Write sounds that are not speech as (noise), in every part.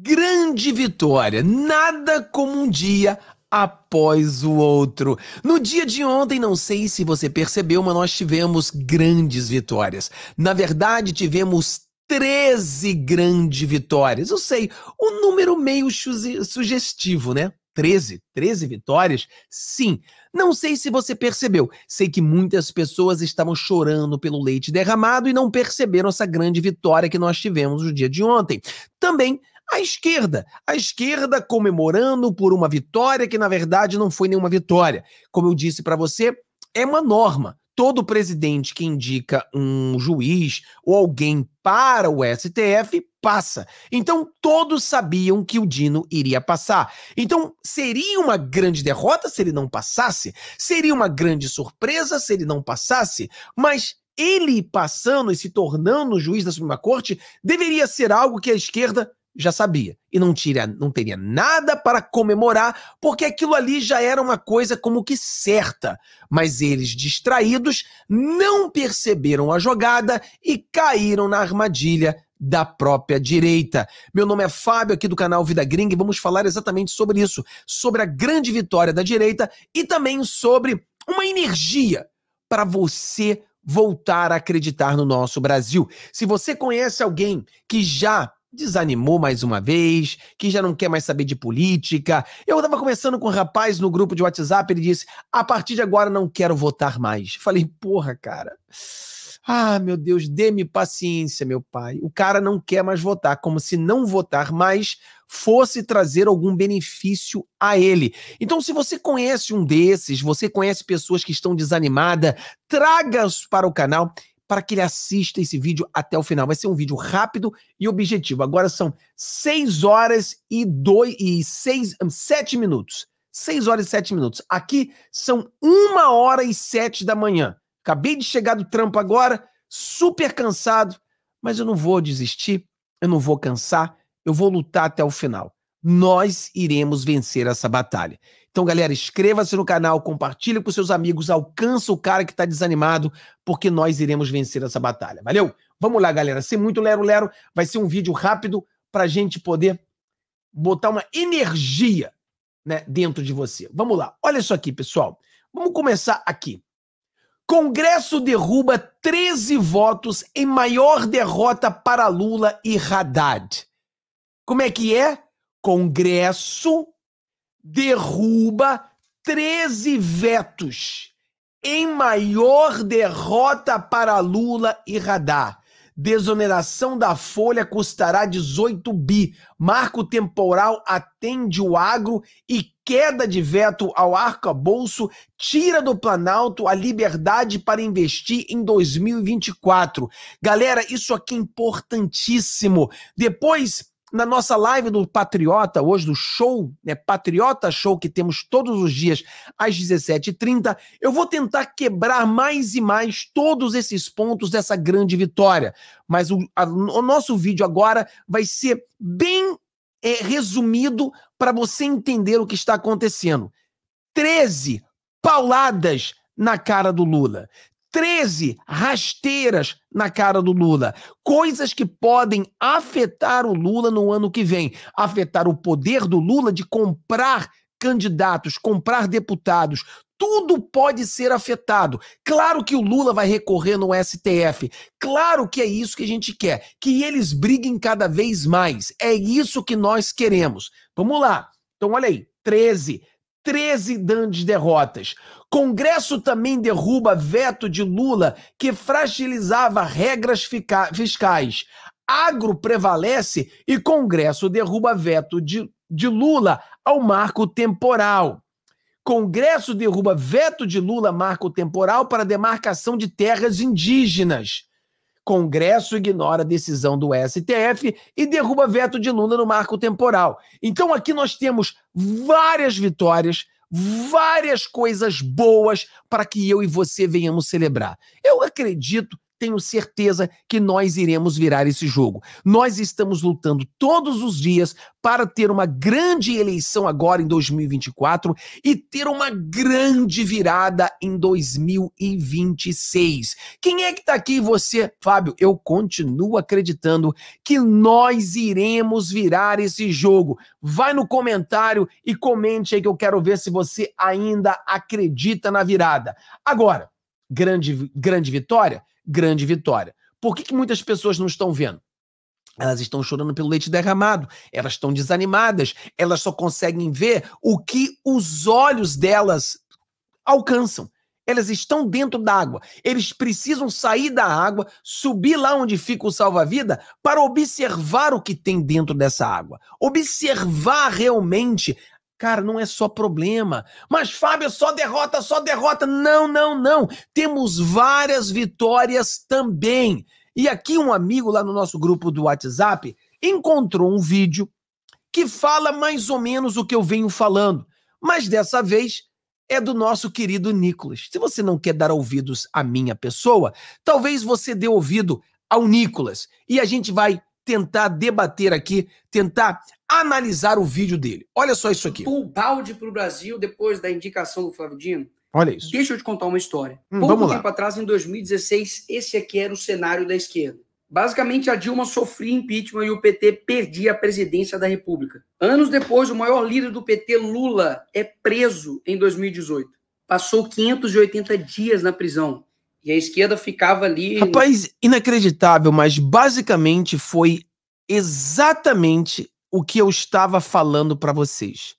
grande vitória. Nada como um dia após o outro. No dia de ontem, não sei se você percebeu, mas nós tivemos grandes vitórias. Na verdade, tivemos 13 grandes vitórias. Eu sei, um número meio sugestivo, né? 13, 13 vitórias? Sim. Não sei se você percebeu. Sei que muitas pessoas estavam chorando pelo leite derramado e não perceberam essa grande vitória que nós tivemos no dia de ontem. Também a esquerda, a esquerda comemorando por uma vitória que na verdade não foi nenhuma vitória. Como eu disse para você, é uma norma. Todo presidente que indica um juiz ou alguém para o STF passa. Então todos sabiam que o Dino iria passar. Então seria uma grande derrota se ele não passasse, seria uma grande surpresa se ele não passasse, mas ele passando e se tornando juiz da Suprema Corte deveria ser algo que a esquerda já sabia e não, tira, não teria nada para comemorar, porque aquilo ali já era uma coisa como que certa. Mas eles, distraídos, não perceberam a jogada e caíram na armadilha da própria direita. Meu nome é Fábio, aqui do canal Vida Gringa, e vamos falar exatamente sobre isso, sobre a grande vitória da direita e também sobre uma energia para você voltar a acreditar no nosso Brasil. Se você conhece alguém que já desanimou mais uma vez, que já não quer mais saber de política. Eu estava conversando com um rapaz no grupo de WhatsApp, ele disse: "A partir de agora não quero votar mais". Falei: "Porra, cara. Ah, meu Deus, dê-me paciência, meu pai. O cara não quer mais votar, como se não votar mais fosse trazer algum benefício a ele. Então, se você conhece um desses, você conhece pessoas que estão desanimadas, traga os para o canal para que ele assista esse vídeo até o final. Vai ser um vídeo rápido e objetivo. Agora são 6 horas e 2 e 6, 7 hum, minutos. 6 horas e 7 minutos. Aqui são 1 hora e 7 da manhã. Acabei de chegar do trampo agora, super cansado, mas eu não vou desistir, eu não vou cansar, eu vou lutar até o final. Nós iremos vencer essa batalha. Então, galera, inscreva-se no canal, compartilhe com seus amigos, alcança o cara que está desanimado, porque nós iremos vencer essa batalha. Valeu? Vamos lá, galera. Sem muito lero-lero, vai ser um vídeo rápido para a gente poder botar uma energia né, dentro de você. Vamos lá. Olha isso aqui, pessoal. Vamos começar aqui. Congresso derruba 13 votos em maior derrota para Lula e Haddad. Como é que é? Congresso derruba 13 vetos em maior derrota para Lula e Radar. Desoneração da folha custará 18 bi. Marco temporal atende o agro e queda de veto ao arcabouço tira do Planalto a liberdade para investir em 2024. Galera, isso aqui é importantíssimo. Depois na nossa live do Patriota, hoje do show, né, Patriota Show, que temos todos os dias às 17h30, eu vou tentar quebrar mais e mais todos esses pontos dessa grande vitória. Mas o, a, o nosso vídeo agora vai ser bem é, resumido para você entender o que está acontecendo. 13 pauladas na cara do Lula. 13 rasteiras na cara do Lula. Coisas que podem afetar o Lula no ano que vem. Afetar o poder do Lula de comprar candidatos, comprar deputados. Tudo pode ser afetado. Claro que o Lula vai recorrer no STF. Claro que é isso que a gente quer. Que eles briguem cada vez mais. É isso que nós queremos. Vamos lá. Então, olha aí: 13 13 grandes derrotas. Congresso também derruba veto de Lula que fragilizava regras fiscais. Agro prevalece e Congresso derruba veto de, de Lula ao marco temporal. Congresso derruba veto de Lula marco temporal para demarcação de terras indígenas. Congresso ignora a decisão do STF e derruba veto de Lula no marco temporal. Então aqui nós temos várias vitórias, várias coisas boas para que eu e você venhamos celebrar. Eu acredito tenho certeza que nós iremos virar esse jogo. Nós estamos lutando todos os dias para ter uma grande eleição agora em 2024 e ter uma grande virada em 2026. Quem é que está aqui? Você, Fábio, eu continuo acreditando que nós iremos virar esse jogo. Vai no comentário e comente aí que eu quero ver se você ainda acredita na virada. Agora, grande grande vitória? grande vitória. Por que, que muitas pessoas não estão vendo? Elas estão chorando pelo leite derramado, elas estão desanimadas, elas só conseguem ver o que os olhos delas alcançam. Elas estão dentro da água. Eles precisam sair da água, subir lá onde fica o salva-vida para observar o que tem dentro dessa água. Observar realmente Cara, não é só problema. Mas, Fábio, é só derrota, só derrota. Não, não, não. Temos várias vitórias também. E aqui, um amigo lá no nosso grupo do WhatsApp encontrou um vídeo que fala mais ou menos o que eu venho falando. Mas dessa vez é do nosso querido Nicolas. Se você não quer dar ouvidos à minha pessoa, talvez você dê ouvido ao Nicolas. E a gente vai tentar debater aqui, tentar analisar o vídeo dele. Olha só isso aqui. O Balde para o Brasil depois da indicação do Flávio Dino. Olha isso. Deixa eu te contar uma história. Hum, Pouco tempo lá. atrás, em 2016, esse aqui era o cenário da esquerda. Basicamente, a Dilma sofria impeachment e o PT perdia a presidência da República. Anos depois, o maior líder do PT, Lula, é preso em 2018. Passou 580 dias na prisão. E a esquerda ficava ali. Rapaz, inacreditável, mas basicamente foi exatamente o que eu estava falando para vocês.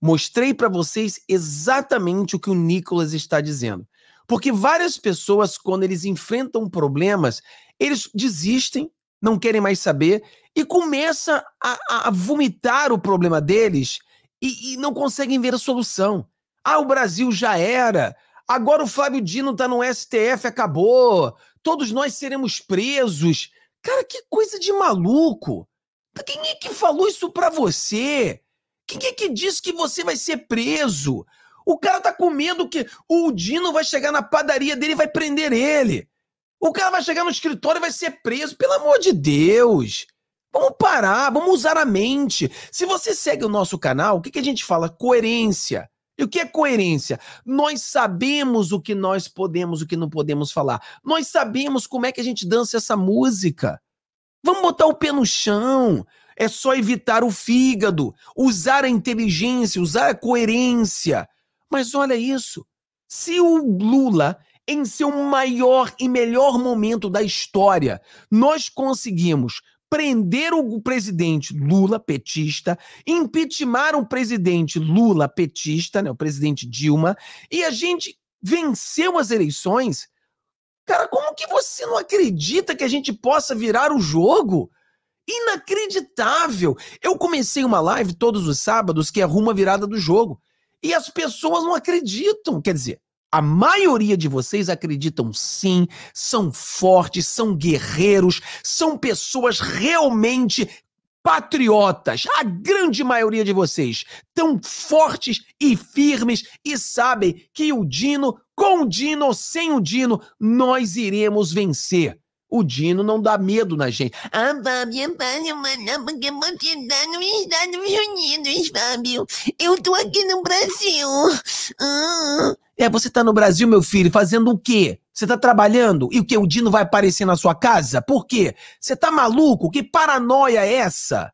Mostrei para vocês exatamente o que o Nicolas está dizendo. Porque várias pessoas, quando eles enfrentam problemas, eles desistem, não querem mais saber e começam a, a vomitar o problema deles e, e, não conseguem ver a solução. Ah, o Brasil já era. Agora o Flávio Dino está no STF, acabou. Todos nós seremos presos. Cara, que coisa de maluco. Quem é que falou isso pra você? Quem é que disse que você vai ser preso? O cara tá com medo que o Dino vai chegar na padaria dele e vai prender ele. O cara vai chegar no escritório e vai ser preso. Pelo amor de Deus! Vamos parar, vamos usar a mente. Se você segue o nosso canal, o que, que a gente fala? Coerência. E o que é coerência? Nós sabemos o que nós podemos, o que não podemos falar. Nós sabemos como é que a gente dança essa música. Vamos botar o pé no chão. É só evitar o fígado, usar a inteligência, usar a coerência. Mas olha isso. Se o Lula, em seu maior e melhor momento da história, nós conseguimos prender o presidente Lula petista, impeachment o presidente Lula petista, né, o presidente Dilma, e a gente venceu as eleições, Cara, como que você não acredita que a gente possa virar o jogo? Inacreditável! Eu comecei uma live todos os sábados que arruma a virada do jogo. E as pessoas não acreditam. Quer dizer, a maioria de vocês acreditam sim, são fortes, são guerreiros, são pessoas realmente patriotas. A grande maioria de vocês tão fortes e firmes e sabem que o Dino com o Dino ou sem o Dino, nós iremos vencer. O Dino não dá medo na gente. Ah, porque você Estados Unidos, Eu tô aqui no Brasil. Ah. É, você tá no Brasil, meu filho, fazendo o quê? Você tá trabalhando? E o que? O Dino vai aparecer na sua casa? Por quê? Você tá maluco? Que paranoia é essa?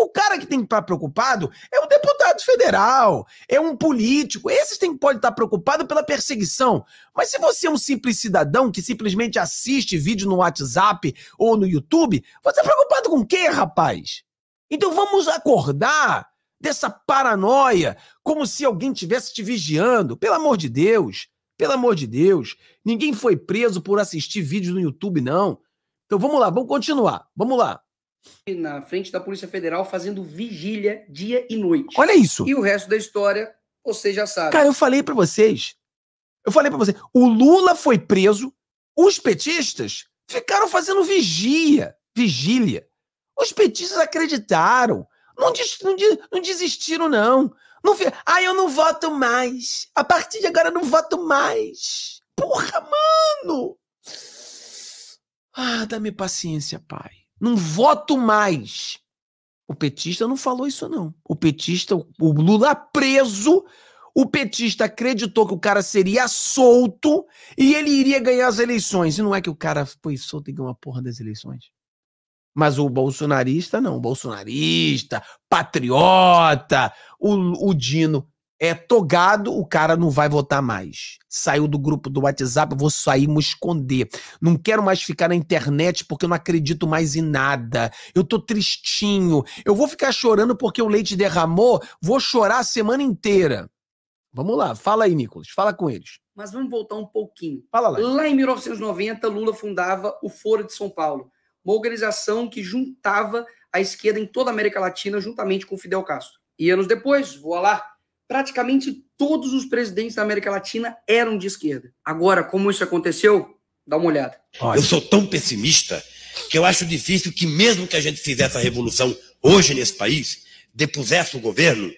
O cara que tem que estar preocupado é um deputado federal, é um político. Esses têm, pode estar preocupados pela perseguição. Mas se você é um simples cidadão que simplesmente assiste vídeo no WhatsApp ou no YouTube, você é preocupado com o quê, rapaz? Então vamos acordar dessa paranoia, como se alguém tivesse te vigiando. Pelo amor de Deus, pelo amor de Deus, ninguém foi preso por assistir vídeos no YouTube, não. Então vamos lá, vamos continuar, vamos lá na frente da Polícia Federal fazendo vigília dia e noite. Olha isso. E o resto da história você já sabe. Cara, eu falei para vocês. Eu falei para vocês, o Lula foi preso, os petistas ficaram fazendo vigia, vigília. Os petistas acreditaram, não, des, não, des, não desistiram não. Não ah, eu não voto mais. A partir de agora eu não voto mais. Porra, mano! Ah, dá-me paciência, pai. Não voto mais. O petista não falou isso, não. O petista, o Lula preso, o petista acreditou que o cara seria solto e ele iria ganhar as eleições. E não é que o cara foi solto e ganhou a porra das eleições. Mas o bolsonarista, não. O bolsonarista, patriota, o, o Dino é togado, o cara não vai votar mais. Saiu do grupo do WhatsApp, vou sair me esconder. Não quero mais ficar na internet porque eu não acredito mais em nada. Eu tô tristinho. Eu vou ficar chorando porque o leite derramou, vou chorar a semana inteira. Vamos lá, fala aí, Nicolas, fala com eles. Mas vamos voltar um pouquinho. Fala lá. Lá em 1990, Lula fundava o Foro de São Paulo, uma organização que juntava a esquerda em toda a América Latina juntamente com Fidel Castro. E anos depois, voa lá, praticamente todos os presidentes da América Latina eram de esquerda. Agora, como isso aconteceu, dá uma olhada. Eu sou tão pessimista que eu acho difícil que, mesmo que a gente fizesse a revolução hoje nesse país, depusesse o governo,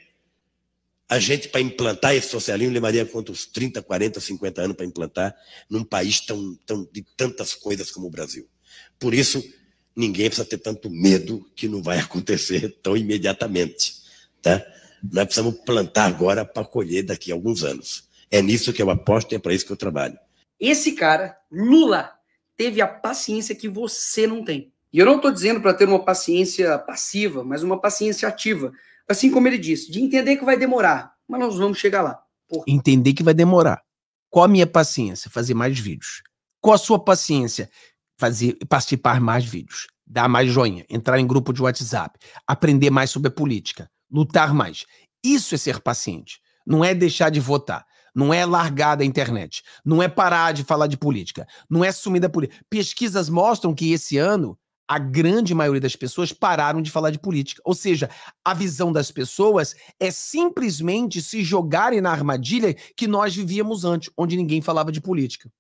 a gente, para implantar esse socialismo, levaria quantos 30, 40, 50 anos para implantar num país tão, tão, de tantas coisas como o Brasil. Por isso, ninguém precisa ter tanto medo que não vai (laughs) acontecer tão imediatamente. Tá? Nós precisamos plantar agora para colher daqui a alguns anos. É nisso que eu aposto e é para isso que eu trabalho. Esse cara, Lula, teve a paciência que você não tem. E eu não estou dizendo para ter uma paciência passiva, mas uma paciência ativa. Assim como ele disse, de entender que vai demorar, mas nós vamos chegar lá. Porra. Entender que vai demorar. Qual a minha paciência? Fazer mais vídeos. Qual a sua paciência? Fazer participar mais vídeos, dar mais joinha, entrar em grupo de WhatsApp, aprender mais sobre a política lutar mais. Isso é ser paciente. Não é deixar de votar. Não é largar da internet. Não é parar de falar de política. Não é sumir da política. Pesquisas mostram que esse ano a grande maioria das pessoas pararam de falar de política. Ou seja, a visão das pessoas é simplesmente se jogarem na armadilha que nós vivíamos antes, onde ninguém falava de política.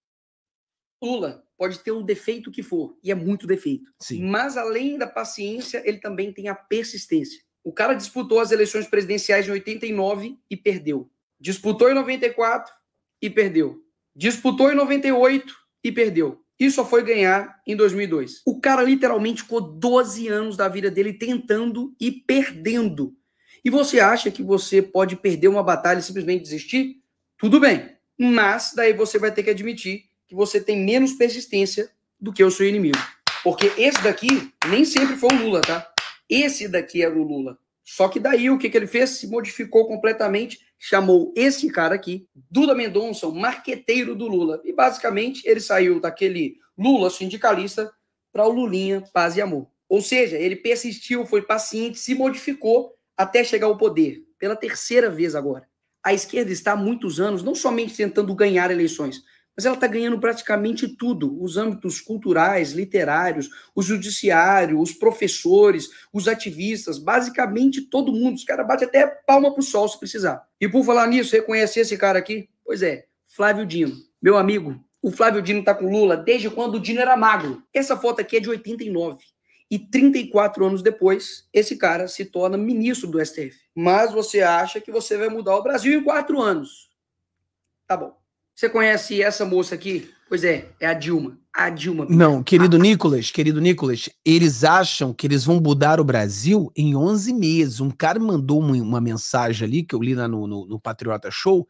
Lula pode ter o defeito que for, e é muito defeito. Sim. Mas além da paciência, ele também tem a persistência. O cara disputou as eleições presidenciais de 89 e perdeu. Disputou em 94 e perdeu. Disputou em 98 e perdeu. E só foi ganhar em 2002. O cara literalmente ficou 12 anos da vida dele tentando e perdendo. E você acha que você pode perder uma batalha e simplesmente desistir? Tudo bem. Mas daí você vai ter que admitir que você tem menos persistência do que o seu inimigo. Porque esse daqui nem sempre foi o Lula, tá? Esse daqui era é o Lula. Só que daí o que, que ele fez? Se modificou completamente, chamou esse cara aqui, Duda Mendonça, o marqueteiro do Lula. E basicamente ele saiu daquele Lula sindicalista para o Lulinha Paz e Amor. Ou seja, ele persistiu, foi paciente, se modificou até chegar ao poder, pela terceira vez agora. A esquerda está há muitos anos não somente tentando ganhar eleições, mas ela está ganhando praticamente tudo: os âmbitos culturais, literários, o judiciário, os professores, os ativistas, basicamente todo mundo. Os caras batem até palma para o sol se precisar. E por falar nisso, reconhece esse cara aqui? Pois é, Flávio Dino. Meu amigo, o Flávio Dino está com Lula desde quando o Dino era magro. Essa foto aqui é de 89. E 34 anos depois, esse cara se torna ministro do STF. Mas você acha que você vai mudar o Brasil em quatro anos? Tá bom. Você conhece essa moça aqui? Pois é, é a Dilma. A Dilma. Não, querido ah. Nicolas, querido Nicolas, eles acham que eles vão mudar o Brasil em 11 meses. Um cara mandou uma, uma mensagem ali, que eu li lá no, no, no, Patriota Show,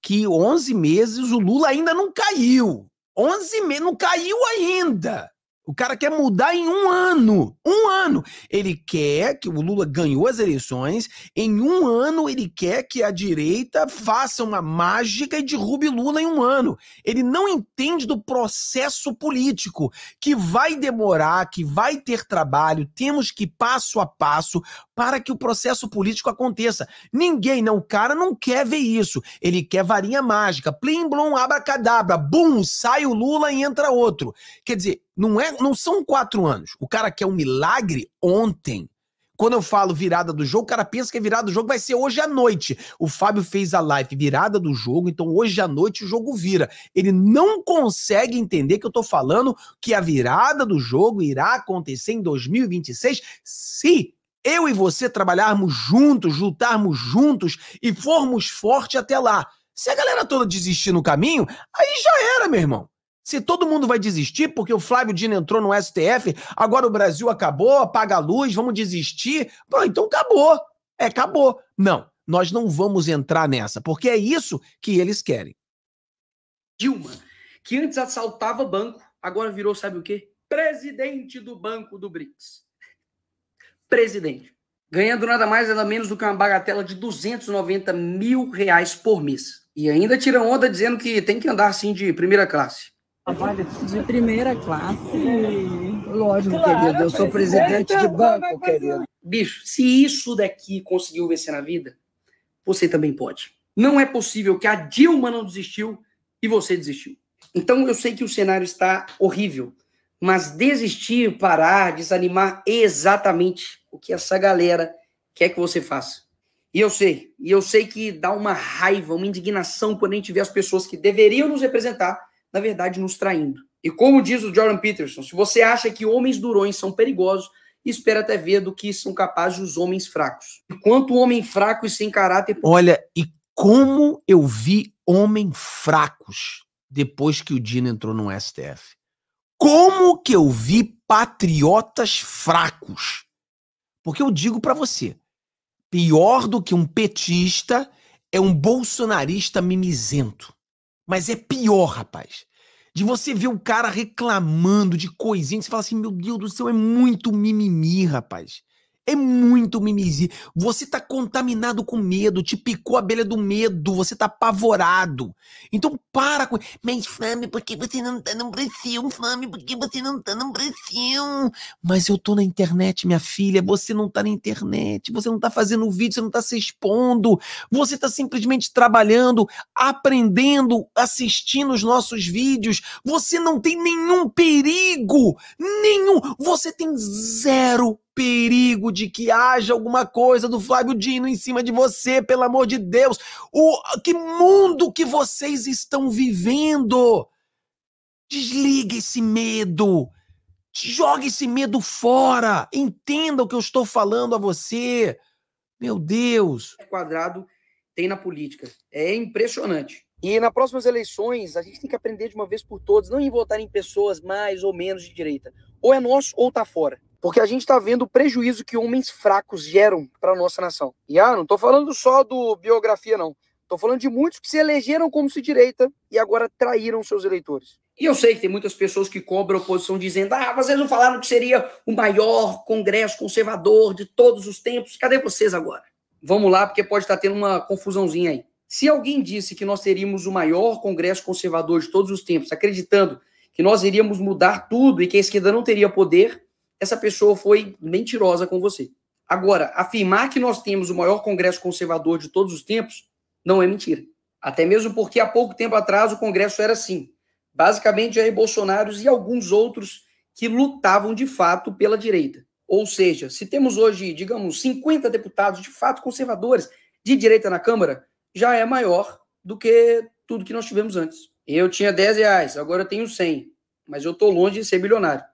que 11 meses o Lula ainda não caiu. 11 meses, não caiu ainda. O cara quer mudar em um ano. Um ano. Ele quer que o Lula ganhou as eleições. Em um ano, ele quer que a direita faça uma mágica e derrube Lula em um ano. Ele não entende do processo político, que vai demorar, que vai ter trabalho. Temos que, passo a passo, para que o processo político aconteça. Ninguém, não, o cara não quer ver isso. Ele quer varinha mágica, plim blum, abracadabra, bum, sai o Lula e entra outro. Quer dizer, não é, não são quatro anos. O cara quer um milagre ontem. Quando eu falo virada do jogo, o cara pensa que a virada do jogo vai ser hoje à noite. O Fábio fez a live virada do jogo, então hoje à noite o jogo vira. Ele não consegue entender que eu tô falando que a virada do jogo irá acontecer em 2026 se eu e você trabalharmos juntos, lutarmos juntos e formos forte até lá. Se a galera toda desistir no caminho, aí já era, meu irmão. Se todo mundo vai desistir porque o Flávio Dino entrou no STF, agora o Brasil acabou, apaga a luz, vamos desistir. Bom, então acabou. É, acabou. Não, nós não vamos entrar nessa, porque é isso que eles querem. Dilma, que antes assaltava banco, agora virou, sabe o quê? Presidente do Banco do BRICS presidente, ganhando nada mais nada menos do que uma bagatela de 290 mil reais por mês. E ainda tira onda dizendo que tem que andar assim de primeira classe. De primeira classe? Lógico, claro, querido. Eu sou presidente de então, banco, querido. Bicho, se isso daqui conseguiu vencer na vida, você também pode. Não é possível que a Dilma não desistiu e você desistiu. Então eu sei que o cenário está horrível. Mas desistir, parar, desanimar é exatamente o que essa galera quer que você faça. E eu sei, e eu sei que dá uma raiva, uma indignação quando a gente vê as pessoas que deveriam nos representar, na verdade, nos traindo. E como diz o Jordan Peterson, se você acha que homens durões são perigosos, espera até ver do que são capazes os homens fracos. Enquanto o homem fraco e sem caráter. Olha, e como eu vi homens fracos depois que o Dino entrou no STF. Como que eu vi patriotas fracos? Porque eu digo para você, pior do que um petista é um bolsonarista mimizento. Mas é pior, rapaz. De você ver o cara reclamando de coisinha, você fala assim: meu Deus do céu, é muito mimimi, rapaz. É muito mimizinho. Você tá contaminado com medo, te picou a abelha do medo, você tá apavorado. Então para com. Mas Flame, por que você não tá no Brasil? Flame, por que você não tá no Brasil? Mas eu tô na internet, minha filha. Você não tá na internet, você não tá fazendo vídeo, você não tá se expondo. Você tá simplesmente trabalhando, aprendendo, assistindo os nossos vídeos. Você não tem nenhum perigo, nenhum. Você tem zero perigo de que haja alguma coisa do Flávio Dino em cima de você, pelo amor de Deus. O que mundo que vocês estão vivendo? Desliga esse medo. Jogue esse medo fora. Entenda o que eu estou falando a você. Meu Deus. É quadrado tem na política. É impressionante. E nas próximas eleições, a gente tem que aprender de uma vez por todas, não em votar em pessoas mais ou menos de direita. Ou é nosso ou tá fora. Porque a gente está vendo o prejuízo que homens fracos geram para a nossa nação. E ah, não estou falando só do biografia, não. Estou falando de muitos que se elegeram como se direita e agora traíram seus eleitores. E eu sei que tem muitas pessoas que cobram a oposição dizendo: ah, vocês não falaram que seria o maior congresso conservador de todos os tempos. Cadê vocês agora? Vamos lá, porque pode estar tá tendo uma confusãozinha aí. Se alguém disse que nós teríamos o maior congresso conservador de todos os tempos, acreditando que nós iríamos mudar tudo e que a esquerda não teria poder, essa pessoa foi mentirosa com você. Agora, afirmar que nós temos o maior congresso conservador de todos os tempos não é mentira. Até mesmo porque há pouco tempo atrás o congresso era assim. Basicamente, aí Bolsonaro e alguns outros que lutavam de fato pela direita. Ou seja, se temos hoje, digamos, 50 deputados de fato conservadores de direita na Câmara, já é maior do que tudo que nós tivemos antes. Eu tinha 10 reais, agora eu tenho 100, mas eu estou longe de ser bilionário.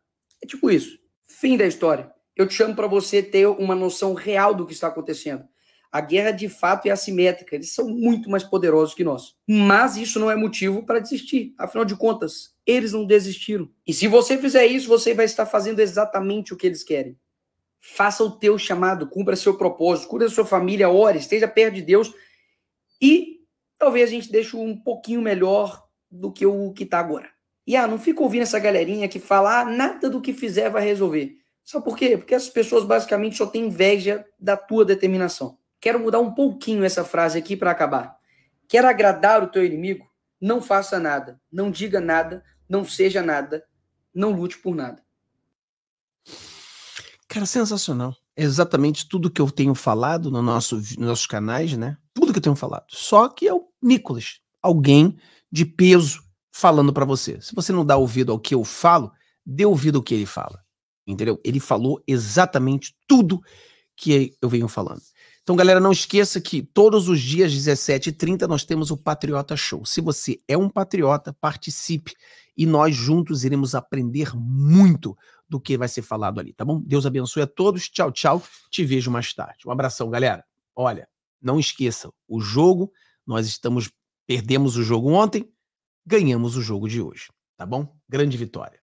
É tipo isso. Fim da história. Eu te chamo para você ter uma noção real do que está acontecendo. A guerra de fato é assimétrica, eles são muito mais poderosos que nós. Mas isso não é motivo para desistir. Afinal de contas, eles não desistiram. E se você fizer isso, você vai estar fazendo exatamente o que eles querem. Faça o teu chamado, cumpra seu propósito, cuide da sua família, ore, esteja perto de Deus e talvez a gente deixe um pouquinho melhor do que o que está agora. E ah, não fica ouvindo essa galerinha que fala, ah, nada do que fizer vai resolver. Sabe por quê? Porque as pessoas basicamente só têm inveja da tua determinação. Quero mudar um pouquinho essa frase aqui para acabar. Quer agradar o teu inimigo? Não faça nada, não diga nada, não seja nada, não lute por nada. Cara, sensacional. Exatamente tudo que eu tenho falado no nosso, nos nossos canais, né? Tudo que eu tenho falado. Só que é o Nicolas, alguém de peso falando para você. Se você não dá ouvido ao que eu falo, dê ouvido ao que ele fala. Entendeu? Ele falou exatamente tudo que eu venho falando. Então, galera, não esqueça que todos os dias, 17h30, nós temos o Patriota Show. Se você é um patriota, participe e nós juntos iremos aprender muito do que vai ser falado ali, tá bom? Deus abençoe a todos. Tchau, tchau. Te vejo mais tarde. Um abração, galera. Olha, não esqueça, o jogo, nós estamos perdemos o jogo ontem, ganhamos o jogo de hoje, tá bom? Grande vitória.